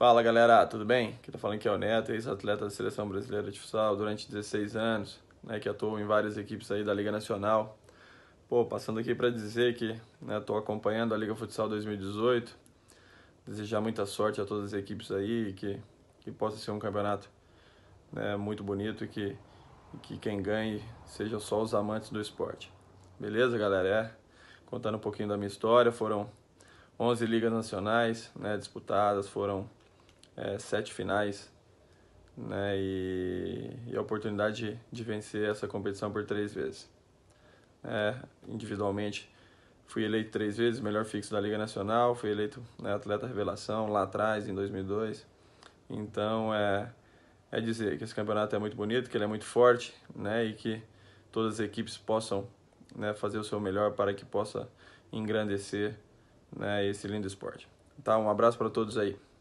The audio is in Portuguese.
Fala galera, tudo bem? Quem tá falando aqui é o Neto, ex-atleta da Seleção Brasileira de Futsal durante 16 anos, né, que atuou em várias equipes aí da Liga Nacional. Pô, passando aqui para dizer que né, tô acompanhando a Liga Futsal 2018, desejar muita sorte a todas as equipes aí, que, que possa ser um campeonato né, muito bonito e que, que quem ganhe sejam só os amantes do esporte. Beleza, galera? É, contando um pouquinho da minha história, foram 11 ligas nacionais né, disputadas, foram é, sete finais né, e, e, a oportunidade de vencer essa competição por três vezes. É, individualmente, fui eleito três vezes melhor fixo da Liga Nacional, fui eleito né, atleta revelação lá atrás, em 2002. Então, é, é dizer que esse campeonato é muito bonito, que ele é muito forte né, e que todas as equipes possam né, fazer o seu melhor para que possa engrandecer né, esse lindo esporte. Tá, um abraço para todos aí.